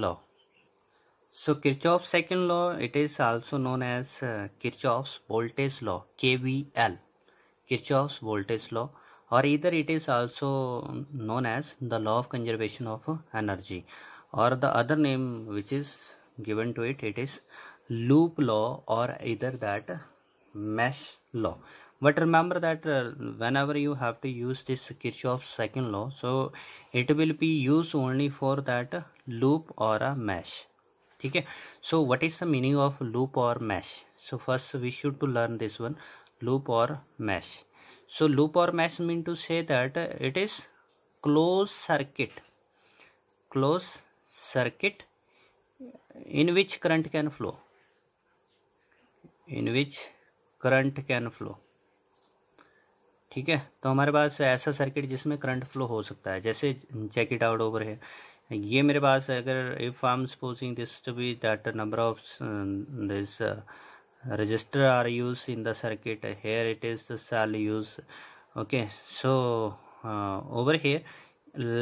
law so kirchhoff's second law it is also known as uh, kirchhoff's voltage law kvl kirchhoff's voltage law or either it is also known as the law of conservation of energy or the other name which is given to it it is loop law or either that mesh law but remember that uh, whenever you have to use this kirchhoff's second law so it will be used only for that loop और a mesh ठीक है so what is the meaning of loop और mesh so first we should to learn this one loop और mesh so loop और mesh mean to say that it is close circuit close circuit in which current can flow in which current can flow ठीक है तो हमारे पास ऐसा circuit जिसमें current flow हो सकता है जैसे जैकेट आउट ओवर है ये मेरे पास अगर if I am supposing this to be that number register are used in the circuit here it is the cell use okay so uh, over here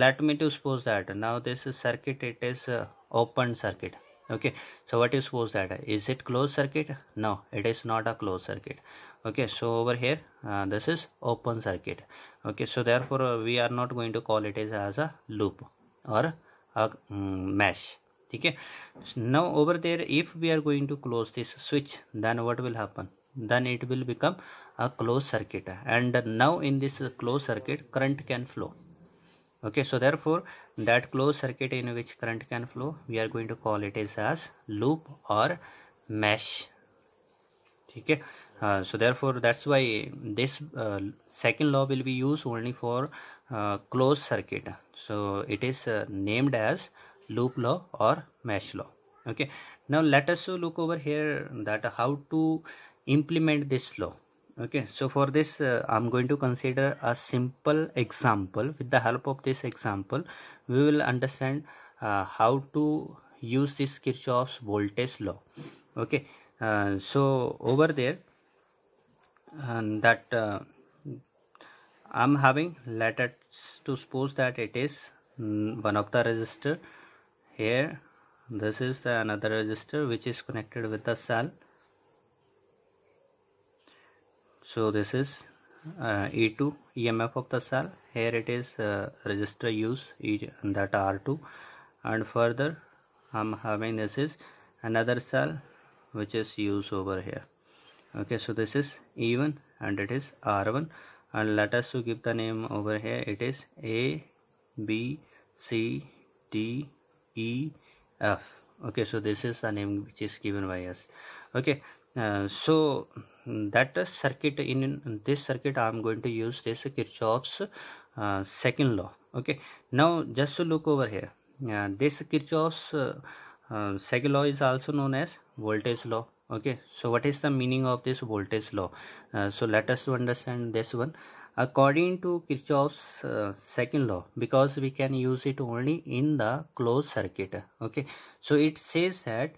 let me to suppose that now this circuit it is uh, open circuit okay so what you suppose that is it closed circuit no it is not a closed circuit okay so over here uh, this is open circuit okay so therefore we are not going to call it as a loop or mesh mm, ठीक है no over there if we are going to close this switch then what will happen then it will become a close circuit and now in this close circuit current can flow okay so therefore that close circuit in which current can flow we are going to call it is as loop और mesh ठीक है so therefore that's why this second law will be use only for Uh, closed circuit so it is uh, named as loop law or mesh law okay now let us look over here that how to implement this law okay so for this uh, i'm going to consider a simple example with the help of this example we will understand uh, how to use this kirchhoff's voltage law okay uh, so over there that uh, i'm having letter to suppose that it is mm, one of the resistor here this is another resistor which is connected with the cell so this is uh, E2 EMF of the cell here it is uh, resistor used that R2 and further I'm having this is another cell which is used over here okay so this is E1 and it is R1 and let us give the name over here it is a b c d e f okay so this is the name which is given by us okay uh, so that circuit in, in, this circuit i'm going to use this kirchhoff's uh, second law okay now just to look over here uh, this kirchhoff's uh, uh, second law is also known as voltage law okay so what is the meaning of this voltage law uh, so let us to understand this one according to kirchhoff's uh, second law because we can use it only in the closed circuit okay so it says that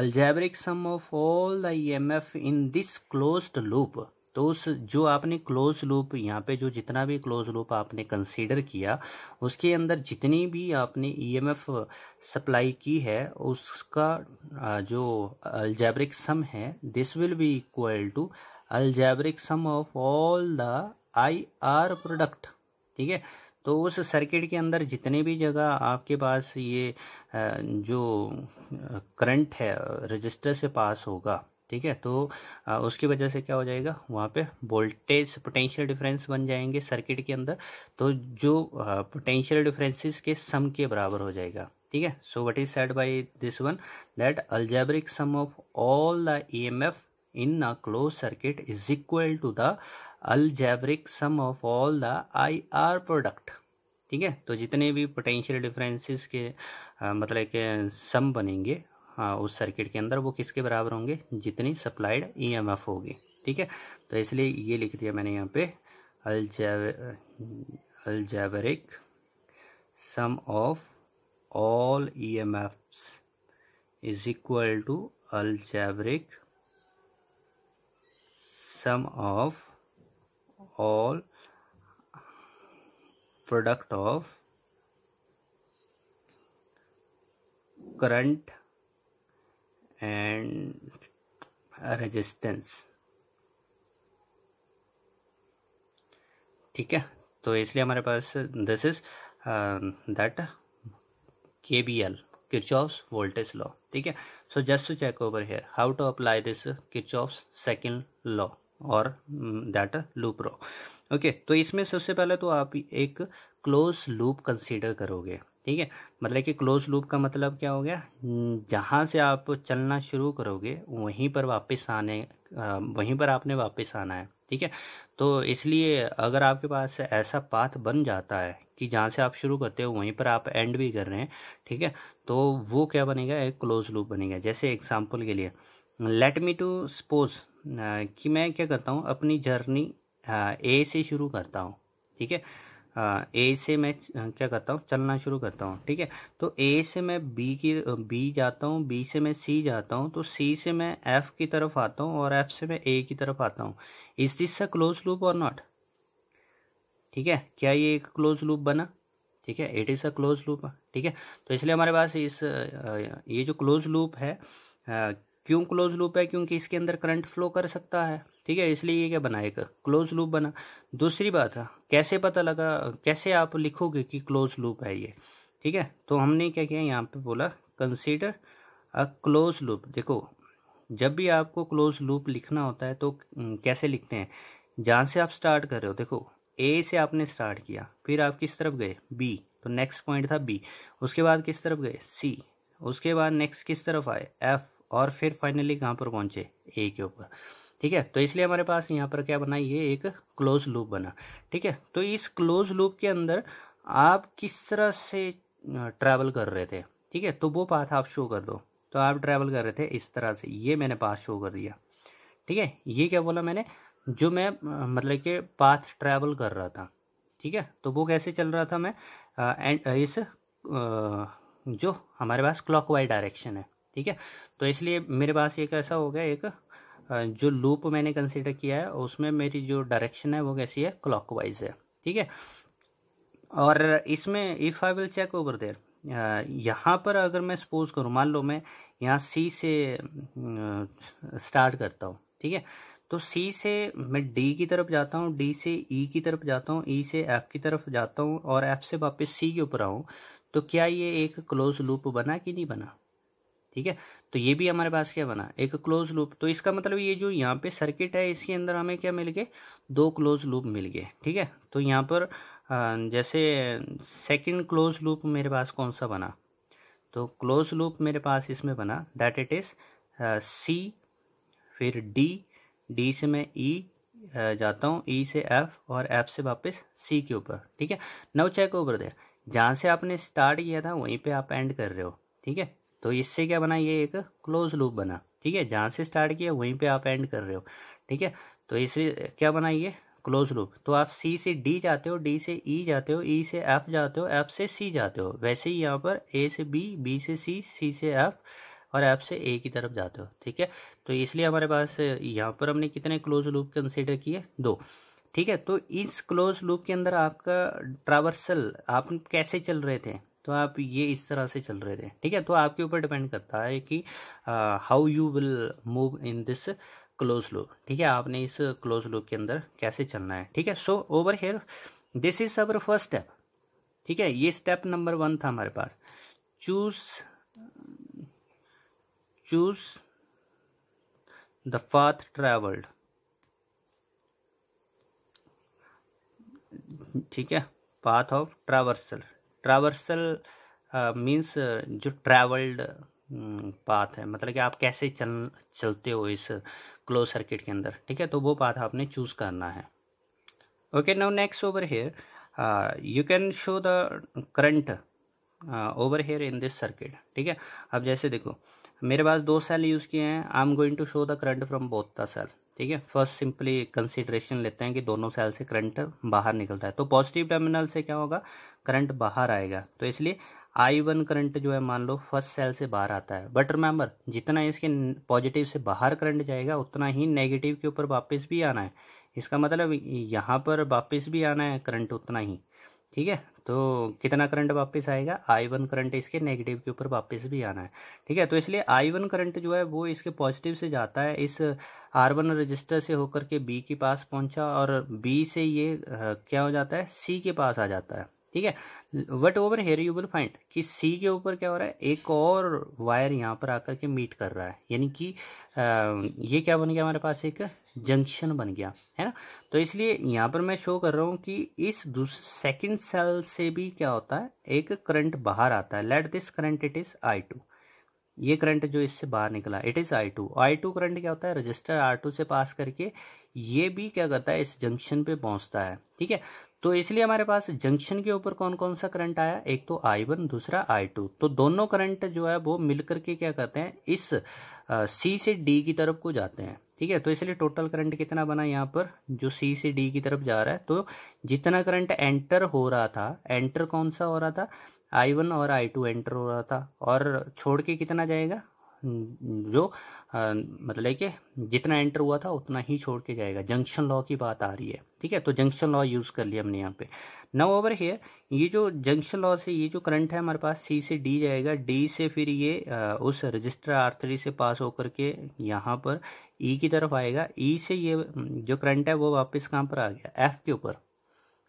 algebraic sum of all the emf in this closed loop तो उस जो आपने close loop यहाँ पे जो जितना भी close loop आपने कंसीडर किया उसके अंदर जितनी भी आपने ईएमएफ सप्लाई की है उसका जो अल्जैब्रिक सम है this will be equal to algebraic sum of all the I R product ठीक है तो उस सर्किट के अंदर जितने भी जगह आपके पास ये जो करंट है रजिस्टर से पास होगा ठीक है तो उसकी वजह से क्या हो जाएगा वहाँ पे वोल्टेज पोटेंशियल डिफरेंस बन जाएंगे सर्किट के अंदर तो जो पोटेंशियल डिफरेंसेस के सम के बराबर हो जाएगा ठीक है so what is said by this one that algebraic sum of all the E M F in a close circuit is equal to the algebraic sum of all the I R product ठीक है तो जितने भी potential differences के आ, मतलब के सम बनेंगे हाँ उस सर्किट के अंदर वो किसके बराबर होंगे जितनी सप्लाइड ई एम एफ होगी ठीक है तो इसलिए ये लिख दिया मैंने यहाँ पे algebraic algebraic sum of all EMFs is equal to algebraic sum of all product of current and resistance ठीक है तो इसलिए हमारे पास this is that K B L Kirchhoff's voltage law ठीक है so just check over here how to apply this this Kirchhoff's second law or that loop law okay mm, तो इसमें सबसे पहले तो आप एक क्लोज लूप कंसिडर करोगे ठीक है मतलब कि क्लोज लूप का मतलब क्या हो गया जहाँ से आप चलना शुरू करोगे वहीं पर वापस आने वहीं पर आपने वापस आना है ठीक है तो इसलिए अगर आपके पास ऐसा पाथ बन जाता है कि जहाँ से आप शुरू करते हो वहीं पर आप एंड भी कर रहे हैं ठीक है तो वो क्या बनेगा एक क्लोज लूप बनेगा जैसे एग्जाम्पल के लिए लेट मी टू सपोज कि मैं क्या करता हूँ अपनी जर्नी ए से शुरू करता हूँ ठीक है ए से मैं क्या करता हूँ चलना शुरू करता हूँ ठीक है तो ए से मैं बी की बी जाता हूँ बी से मैं सी जाता हूँ तो सी से मैं एफ़ की तरफ आता हूँ और एफ़ से मैं ए की तरफ आता हूँ इस दिस से क्लोज लूप और नॉट ठीक है क्या ये एक क्लोज लूप बना ठीक है it is a close loop ठीक है तो इसलिए हमारे पास इस ये जो क्लोज लूप है क्यों क्लोज लूप है क्योंकि इसके अंदर करंट फ्लो कर सकता है ठीक है इसलिए ये क्या बना एक क्लोज लूप बना दूसरी बात है कैसे पता लगा कैसे आप लिखोगे कि क्लोज लूप है ये ठीक है तो हमने क्या किया यहाँ पे बोला कंसीडर अ क्लोज लूप देखो जब भी आपको क्लोज लूप लिखना होता है तो कैसे लिखते हैं जहाँ से आप स्टार्ट कर रहे हो देखो ए से आपने स्टार्ट किया फिर आप किस तरफ गए बी तो नेक्स्ट पॉइंट था बी उसके बाद किस तरफ गए सी उसके बाद नेक्स्ट किस तरफ आए एफ और फिर फाइनली कहाँ पर पहुँचे ए के ऊपर ठीक है तो इसलिए हमारे पास यहाँ पर क्या बना ये एक क्लोज लूप बना ठीक है तो इस क्लोज लूप के अंदर आप किस तरह से ट्रैवल कर रहे थे ठीक है तो वो पाथ आप शो कर दो तो आप ट्रैवल कर रहे थे इस तरह से ये मैंने पाथ शो कर दिया ठीक है ये क्या बोला मैंने जो मैं मतलब कि पाथ ट्रैवल कर रहा था ठीक है तो वो कैसे चल रहा था मैं एंड इस जो हमारे पास क्लॉक डायरेक्शन है ठीक है तो इसलिए मेरे पास एक ऐसा हो गया एक जो लूप मैंने कंसिडर किया है उसमें मेरी जो डायरेक्शन है वो कैसी है क्लॉकवाइज है ठीक है और इसमें if I will check over there यहाँ पर अगर मैं सपोज करूँ मान लो मैं यहाँ सी से स्टार्ट करता हूँ ठीक है तो सी से मैं डी की तरफ जाता हूँ डी से ई e की तरफ जाता हूँ ई e से एफ की तरफ जाता हूँ और एफ से वापस सी के ऊपर आऊँ तो क्या ये एक क्लोज लूप बना कि नहीं बना ठीक है तो ये भी हमारे पास क्या बना एक क्लोज लूप तो इसका मतलब ये जो यहाँ पे सर्किट है इसके अंदर हमें क्या मिल गए दो क्लोज लूप मिल गए ठीक है तो यहाँ पर जैसे सेकेंड क्लोज लूप मेरे पास कौन सा बना तो क्लोज लूप मेरे पास इसमें बना दैट इट इज़ सी फिर डी डी से मैं ई e जाता हूँ ई e से एफ और एफ से वापस सी के ऊपर ठीक है नव चेक ओवर दे जहाँ से आपने स्टार्ट किया था वहीं पे आप एंड कर रहे हो ठीक है तो इससे क्या बना ये एक क्लोज लूप बना ठीक है जहाँ से स्टार्ट किया वहीं पे आप एंड कर रहे हो ठीक है तो इससे क्या बना ये क्लोज लूप तो आप सी से डी जाते हो डी से ई e जाते हो ई e से एफ जाते हो एफ से सी जाते हो वैसे ही यहाँ पर ए से बी बी से सी सी से एफ और ऐप से ए की तरफ जाते हो ठीक है तो इसलिए हमारे पास यहाँ पर हमने कितने क्लोज लूप कंसिडर किए दो ठीक है तो इस क्लोज लूप के अंदर आपका ट्रावर्सल आप कैसे चल रहे थे तो आप ये इस तरह से चल रहे थे ठीक है तो आपके ऊपर डिपेंड करता है कि how you will move in this close loop ठीक है आपने इस क्लोज लूप के अंदर कैसे चलना है ठीक है so over here this is our first step ठीक है ये स्टेप नंबर वन था हमारे पास choose choose the path traveled ठीक है path of traversal traversal means जो ट्रैवल्ड पाथ um, है मतलब कि आप कैसे चल चलते हो इस क्लोज सर्किट के अंदर ठीक है तो वो पाथ आपने चूज करना है okay now next over here you can show the current over here in this circuit ठीक है अब जैसे देखो मेरे पास दो सेल यूज़ किए हैं I am going to show the current from both the cell ठीक है फर्स्ट सिंपली कंसिडरेशन लेते हैं कि दोनों सेल से करंट बाहर निकलता है तो पॉजिटिव टर्मिनल से क्या होगा करंट बाहर आएगा तो इसलिए आई वन करंट जो है मान लो फर्स्ट सेल से बाहर आता है बट रिमेंबर जितना इसके पॉजिटिव से बाहर करंट जाएगा उतना ही नेगेटिव के ऊपर वापस भी आना है इसका मतलब यहाँ पर वापस भी आना है करंट उतना ही ठीक है तो कितना करंट वापस आएगा आई वन करंट इसके नेगेटिव के ऊपर वापस भी आना है ठीक है तो इसलिए आई वन करंट जो है वो इसके पॉजिटिव से जाता है इस आर वन रजिस्टर से होकर के बी के पास पहुंचा और बी से ये क्या हो जाता है सी के पास आ जाता है ठीक है what over here you will find कि सी के ऊपर क्या हो रहा है एक और वायर यहाँ पर आकर के मीट कर रहा है यानी कि ये क्या बन गया हमारे पास एक जंक्शन बन गया है ना तो इसलिए यहाँ पर मैं शो कर रहा हूँ कि इस सेकंड सेल से भी क्या होता है एक करंट बाहर आता है let this current it is I two ये करंट जो इससे बाहर निकला it is I two I two current क्या होता है रजिस्टर आर टू से पास करके ये भी क्या करता है इस जंक्शन पे पहुंचता है ठीक है तो इसलिए हमारे पास जंक्शन के ऊपर कौन कौन सा करंट आया एक तो आई वन दूसरा आई टू तो दोनों करंट जो है वो मिलकर के क्या करते हैं इस सी से डी की तरफ को जाते हैं ठीक है तो इसलिए टोटल करंट कितना बना यहाँ पर जो सी से डी की तरफ जा रहा है तो जितना करंट एंटर हो रहा था एंटर कौन सा हो रहा था आई वन और आई टू एंटर हो रहा था और छोड़ के कितना जाएगा जो आ, मतलब कि जितना एंटर हुआ था उतना ही छोड़ के जाएगा जंक्शन लॉ की बात आ रही है ठीक है तो जंक्शन लॉ यूज़ कर लिया हमने यहाँ पे नव ओवर है ये जो जंक्शन लॉ से ये जो करंट है हमारे पास सी से डी जाएगा डी से फिर ये आ, उस रजिस्टर आर थ्री से पास होकर के यहाँ पर ई e की तरफ आएगा ई e से ये हम्म, जो करंट है वो वापस कहाँ पर आ गया एफ के ऊपर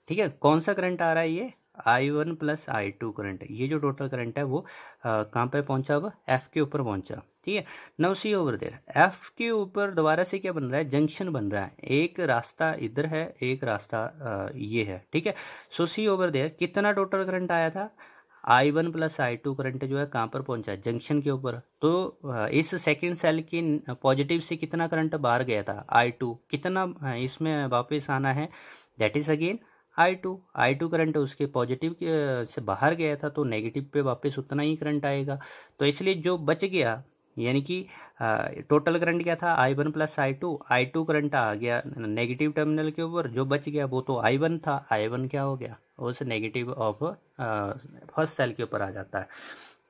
ठीक है कौन सा करंट आ रहा है ये I one plus I two current ये जो टोटल करंट है वो कहाँ पर पहुँचा हुआ एफ के ऊपर पहुँचा ठीक है नौ सी ओवर देर एफ के ऊपर दोबारा से क्या बन रहा है जंक्शन बन रहा है एक रास्ता इधर है एक रास्ता आ, ये है ठीक है सो सी ओवर देर कितना टोटल करंट आया था I one plus I two current जो है कहाँ पर पहुंचा जंक्शन के ऊपर तो इस सेकंड सेल की पॉजिटिव से कितना करंट बाहर गया था आई टू कितना इसमें वापस आना है that is again I two I two current उसके पॉजिटिव से बाहर गया था तो नेगेटिव पे वापस उतना ही करंट आएगा तो इसलिए जो बच गया यानी कि टोटल करंट क्या था I one plus I two I two current आ गया नेगेटिव टर्मिनल के ऊपर जो बच गया वो तो आई वन था आई वन क्या हो गया उस नेगेटिव ऑफ फर्स्ट सेल के ऊपर आ जाता है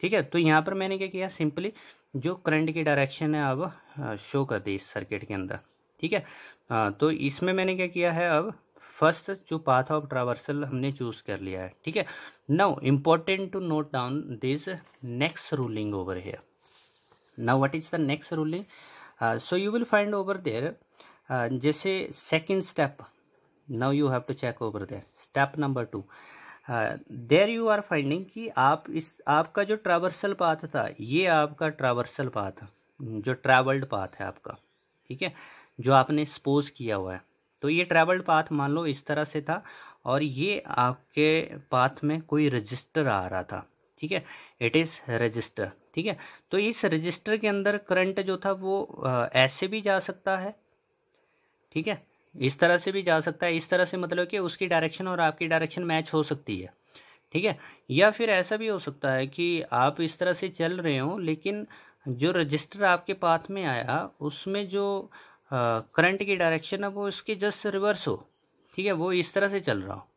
ठीक है तो यहाँ पर मैंने क्या किया सिंपली जो करंट की डायरेक्शन है अब शो कर दी इस सर्किट के अंदर ठीक है आ, तो इसमें मैंने क्या किया है अब फर्स्ट जो पाथ ऑफ ट्रावर्सल हमने चूज कर लिया है ठीक है now important to note down this next ruling over here now what is the next ruling so you will find over there जैसे second step now you have to check over there step number two there you are finding कि आप इस आपका जो traversal path था ये आपका traversal path जो ट्रैवल्ड पाथ है आपका ठीक है जो आपने सपोज किया हुआ है तो ये ट्रैवल्ड पाथ मान लो इस तरह से था और ये आपके पाथ में कोई रजिस्टर आ रहा था ठीक है इट इज़ रजिस्टर ठीक है तो इस रजिस्टर के अंदर करंट जो था वो uh, ऐसे भी जा सकता है ठीक है इस तरह से भी जा सकता है इस तरह से मतलब कि उसकी डायरेक्शन और आपकी डायरेक्शन मैच हो सकती है ठीक है या फिर ऐसा भी हो सकता है कि आप इस तरह से चल रहे हो लेकिन जो रजिस्टर आपके पाथ में आया उसमें जो करंट की डायरेक्शन है वो इसके जस्ट रिवर्स हो ठीक है वो इस तरह से चल रहा हो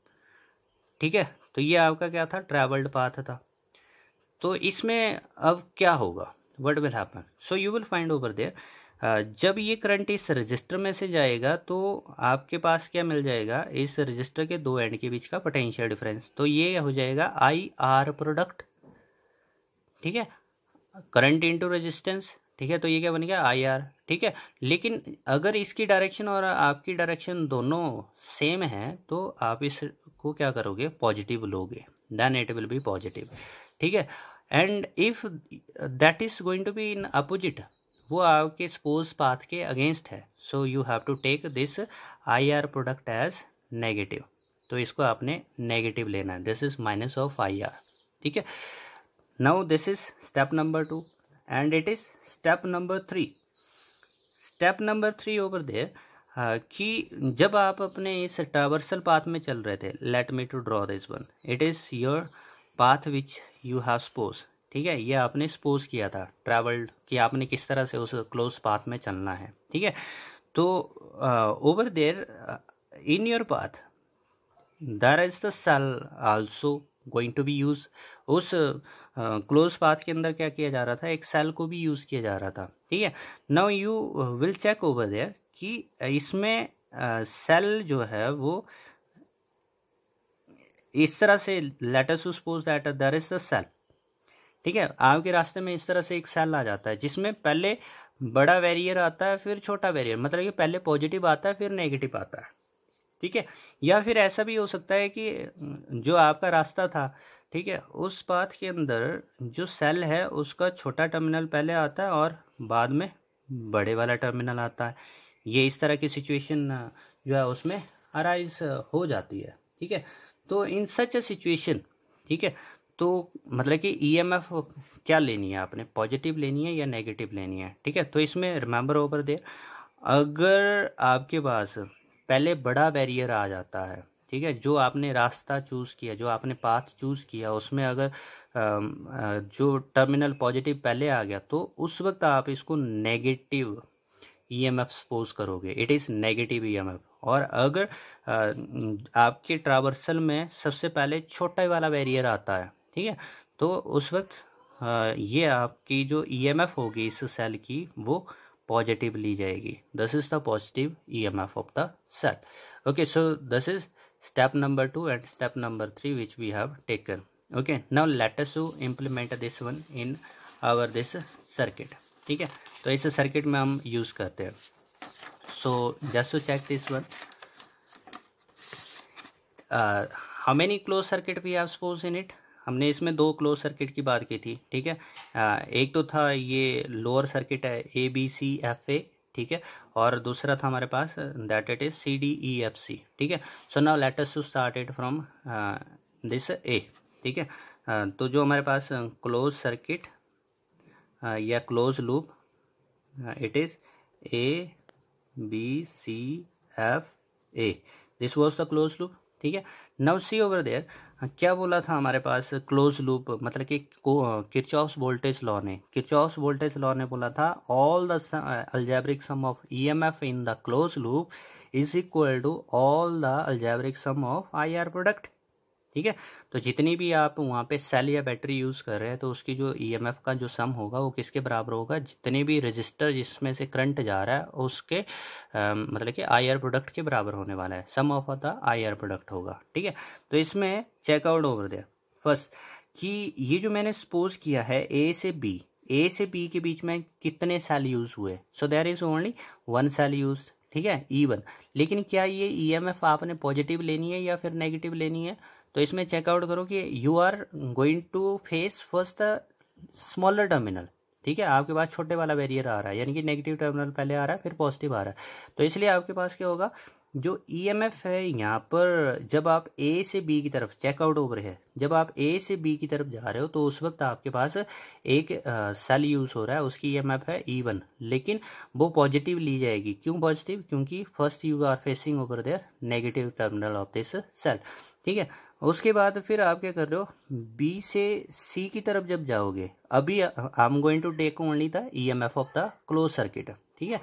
ठीक है तो ये आपका क्या था ट्रैवल्ड पाथ था तो इसमें अब क्या होगा what will happen so you will find over there जब ये करंट इस रजिस्टर में से जाएगा तो आपके पास क्या मिल जाएगा इस रजिस्टर के दो एंड के बीच का पोटेंशियल डिफरेंस तो ये हो जाएगा आई आर प्रोडक्ट ठीक है करंट इनटू रेजिस्टेंस ठीक है तो ये क्या बन गया आई आर ठीक है लेकिन अगर इसकी डायरेक्शन और आपकी डायरेक्शन दोनों सेम है तो आप इसको क्या करोगे पॉजिटिव लोगे then it will be positive ठीक है and if that is going to be in opposite वो आपके सपोज पाथ के अगेंस्ट है so you have to take this I R product as negative तो इसको आपने नेगेटिव लेना है this is minus of I R ठीक है now this is step number two and it is step number three step number three over there कि जब आप अपने इस ट्रावर्सल पाथ में चल रहे थे let me to draw this one it is your path which you have suppose ठीक है ये आपने सपोज किया था ट्रैवल्ड कि आपने किस तरह से उस क्लोज पाथ में चलना है ठीक है तो over there in your path there is the cell also going to be use उस क्लोज uh, पाथ के अंदर क्या किया जा रहा था एक सेल को भी यूज़ किया जा रहा था ठीक है now you will check over there कि इसमें सेल uh, जो है वो इस तरह से later suppose that there is the cell ठीक है आपके रास्ते में इस तरह से एक सेल आ जाता है जिसमें पहले बड़ा वेरियर आता है फिर छोटा वेरियर मतलब कि पहले पॉजिटिव आता है फिर नेगेटिव आता है ठीक है या फिर ऐसा भी हो सकता है कि जो आपका रास्ता था ठीक है उस पाथ के अंदर जो सेल है उसका छोटा टर्मिनल पहले आता है और बाद में बड़े वाला टर्मिनल आता है ये इस तरह की सिचुएशन जो है उसमें अराइज हो जाती है ठीक है तो इन सच अ सिचुएशन ठीक है तो मतलब कि एफ़ e क्या लेनी है आपने पॉजिटिव लेनी है या नेगेटिव लेनी है ठीक है तो इसमें रिमेंबर ओवर देर अगर आपके पास पहले बड़ा बैरियर आ जाता है ठीक है जो आपने रास्ता चूज़ किया जो आपने पाथ चूज़ किया उसमें अगर जो टर्मिनल पॉजिटिव पहले आ गया तो उस वक्त आप इसको negative E M F suppose करोगे it is negative E M F और अगर आपके ट्रावर्सल में सबसे पहले छोटा वाला बैरियर आता है ठीक है तो उस वक्त ये आपकी जो ईएमएफ e होगी इस सेल की वो पॉजिटिव ली जाएगी this is the positive EMF of the cell okay so this is step number two and step number three which we have taken okay now let us to implement this one in our this circuit ठीक है तो इस circuit में हम use करते हैं so just to check this one how many close circuit we have suppose in it हमने इसमें दो क्लोज सर्किट की बात की थी ठीक है एक तो था ये लोअर सर्किट है ए बी सी एफ ए ठीक है और दूसरा था हमारे पास that it is C D E F C ठीक है so now let us to start it from this A ठीक है तो जो हमारे पास क्लोज सर्किट या close loop it is A B C F A this was the close loop ठीक है नाउ सी ओवर देयर हाँ, क्या बोला था हमारे पास क्लोज लूप मतलब कि किरचॉफ्स वोल्टेज लॉ ने किरचॉफ्स वोल्टेज लॉ ने बोला था all the algebraic sum of EMF in the close loop is equal to all the algebraic sum of IR product ठीक है तो जितनी भी आप वहाँ पे सेल या बैटरी यूज़ कर रहे हैं तो उसकी जो ईएमएफ का जो सम होगा वो किसके बराबर होगा जितने भी रजिस्टर जिसमें से करंट जा रहा है उसके आ, मतलब कि आई प्रोडक्ट के बराबर होने वाला है sum of the I product होगा ठीक है तो इसमें चेकआउट ओवर दे फर्स्ट कि ये जो मैंने सपोज किया है ए से बी ए से बी के बीच में कितने सेल यूज़ हुए so there is only one cell use ठीक है ई वन लेकिन क्या ये ई एम एफ आपने पॉजिटिव लेनी है या फिर नेगेटिव लेनी है तो इसमें चेकआउट करो कि you are going to face first smaller terminal ठीक है आपके पास छोटे वाला बैरियर आ रहा है यानी कि नेगेटिव टर्मिनल पहले आ रहा है फिर पॉजिटिव आ रहा है तो इसलिए आपके पास क्या होगा जो एफ e है यहाँ पर जब आप ए से बी की तरफ चेकआउट ओवर है जब आप ए से बी की तरफ जा रहे हो तो उस वक्त आपके पास एक सेल यूज़ हो रहा है उसकी एफ e है ई e वन लेकिन वो पॉजिटिव ली जाएगी क्यों पॉजिटिव क्योंकि first you are facing over there negative terminal of this cell ठीक है उसके बाद फिर आप क्या कर रहे हो बी से सी की तरफ जब जाओगे अभी I am going to take only the E M F of the close circuit ठीक है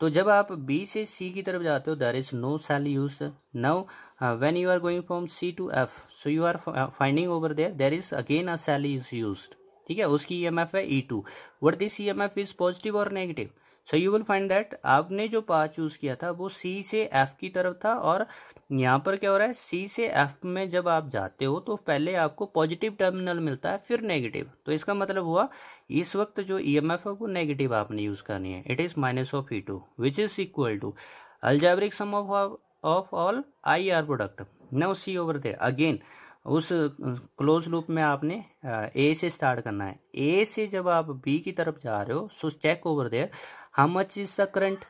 तो जब आप बी से सी की तरफ जाते हो there is no cell use now when you are going from C to F so you are finding over there there is again a cell is use ठीक है उसकी ई एम एफ है E two what this E M F is positive और negative so you will find that आपने जो path choose किया था वो सी से एफ की तरफ था और यहाँ पर क्या हो रहा है सी से एफ में जब आप जाते हो तो पहले आपको पॉजिटिव टर्मिनल मिलता है फिर नेगेटिव तो इसका मतलब हुआ इस वक्त जो ई एम एफ है वो नेगेटिव आपने यूज करनी है it is minus of E two which is equal to algebraic sum of of all I R product now see over there again उस क्लोज लूप में आपने ए uh, से स्टार्ट करना है ए से जब आप बी की तरफ जा रहे हो so check over there how much is the current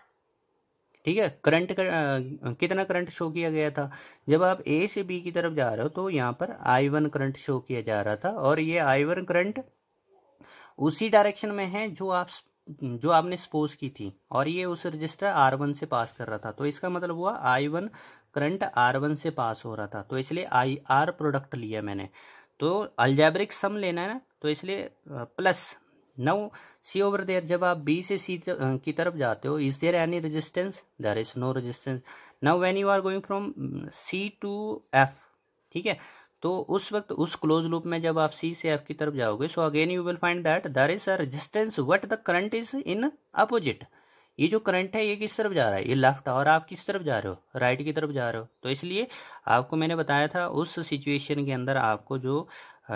ठीक है करंट कर, कितना करंट शो किया गया था जब आप ए से बी की तरफ जा रहे हो तो यहाँ पर आई वन करंट शो किया जा रहा था और ये आई वन करंट उसी डायरेक्शन में है जो आप जो आपने सपोज की थी और ये उस रजिस्टर आर वन से पास कर रहा था तो इसका मतलब हुआ I one current R one से पास हो रहा था तो इसलिए आई आर प्रोडक्ट लिया मैंने तो अल्जैब्रिक सम लेना है ना तो इसलिए plus now see over there जब आप बी से सी की तरफ जाते हो is there any resistance there is no resistance now when you are going from C to F ठीक है तो उस वक्त उस क्लोज लूप में जब आप सी से एफ की तरफ जाओगे so again you will find that there is a resistance what the current is in opposite ये जो करंट है ये किस तरफ जा रहा है ये लेफ्ट और आप किस तरफ जा रहे हो राइट की तरफ जा रहे हो तो इसलिए आपको मैंने बताया था उस सिचुएशन के अंदर आपको जो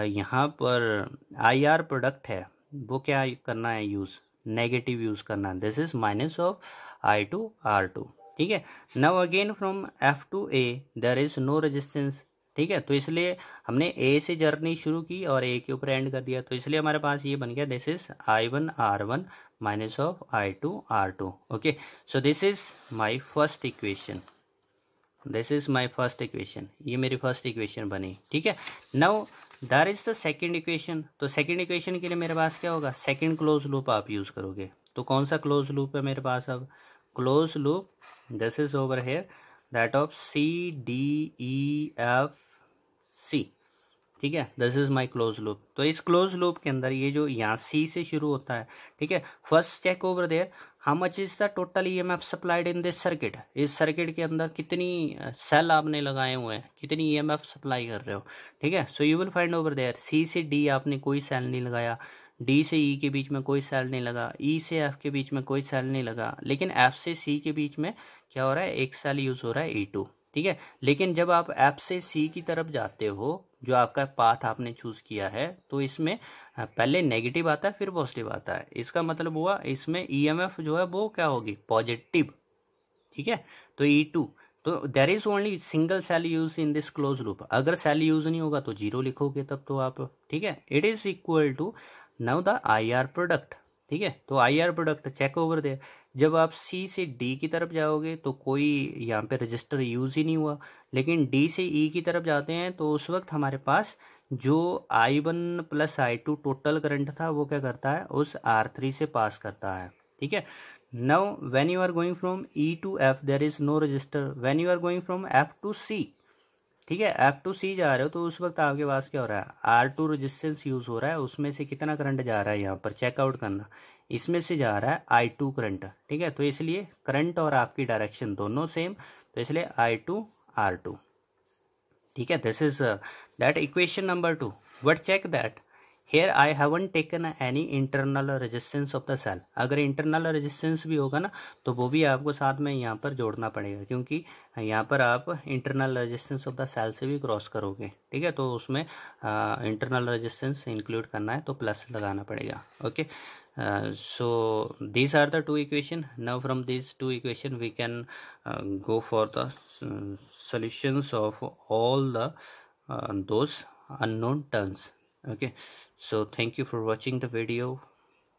यहाँ पर आईआर प्रोडक्ट है वो क्या करना है यूज़ नेगेटिव यूज़ करना है this is minus of I two R two ठीक है now again from F to A there is no resistance ठीक है तो इसलिए हमने ए से जर्नी शुरू की और ए के ऊपर एंड कर दिया तो इसलिए हमारे पास ये बन गया this is I one R one minus of I two R two okay so this is my first equation this is my first equation ये मेरी फर्स्ट इक्वेशन बनी ठीक है now there is the second equation तो second equation के लिए मेरे पास क्या होगा सेकेंड क्लोज लूप आप यूज़ करोगे तो कौन सा क्लोज लूप है मेरे पास अब close loop this is over here that of C D E F C ठीक है this is my close loop तो इस क्लोज लूप के अंदर ये जो यहाँ सी से शुरू होता है ठीक है first check over there how much is the total E M F supplied in this circuit इस सर्किट के अंदर कितनी सेल आपने लगाए हुए हैं कितनी ई एम एफ सप्लाई कर रहे हो ठीक है so you will find over there C से डी आपने कोई सेल नहीं लगाया डी से ई e के बीच में कोई सेल नहीं लगा ई e से एफ के बीच में कोई सेल नहीं लगा लेकिन एफ से सी के बीच में क्या हो रहा है एक सेल यूज़ हो रहा है ई e टू ठीक है लेकिन जब आप एप से सी की तरफ जाते हो जो आपका पाथ आपने चूज किया है तो इसमें पहले नेगेटिव आता है फिर पॉजिटिव आता है इसका मतलब हुआ इसमें ईएमएफ e जो है वो क्या होगी पॉजिटिव ठीक है तो ई e टू तो there is only single cell use in this close loop अगर सेल यूज नहीं होगा तो जीरो लिखोगे तब तो आप ठीक है it is equal to now the I R product ठीक है तो I R product check over there जब आप सी से डी की तरफ जाओगे तो कोई यहाँ पे रजिस्टर यूज ही नहीं हुआ लेकिन डी से ई e की तरफ जाते हैं तो उस वक्त हमारे पास जो I one plus I two total current था वो क्या करता है उस आर थ्री से पास करता है ठीक है now when you are going from E to F there is no register when you are going from F to C ठीक है एफ टू सी जा रहे हो तो उस वक्त आपके पास क्या हो रहा है आर टू रजिस्टेंस यूज हो रहा है उसमें से कितना करंट जा रहा है यहाँ पर चेकआउट करना इसमें से जा रहा है आई टू करंट ठीक है तो इसलिए करंट और आपकी डायरेक्शन दोनों सेम तो इसलिए आई टू आर टू ठीक है this is that equation number two what check that here I haven't taken any internal resistance of the cell अगर इंटरनल रेजिस्टेंस भी होगा ना तो वो भी आपको साथ में यहाँ पर जोड़ना पड़ेगा क्योंकि यहाँ पर आप internal resistance of the cell से भी क्रॉस करोगे ठीक है तो उसमें इंटरनल रेजिस्टेंस इंक्लूड करना है तो प्लस लगाना पड़ेगा okay so these are the two equation now from this two equation we can go for the solutions of all the those terms okay okay so thank you for watching the video